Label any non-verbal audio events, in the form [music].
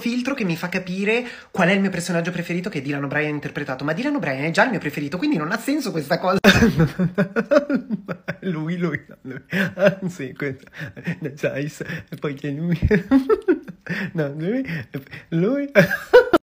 filtro che mi fa capire qual è il mio personaggio preferito che Dylan O'Brien ha interpretato. Ma Dylan O'Brien è già il mio preferito, quindi non ha senso questa cosa. [laughs] lui, lui, lui. Anzi, questo. Gice, e poi che lui. [laughs] no, lui. Lui.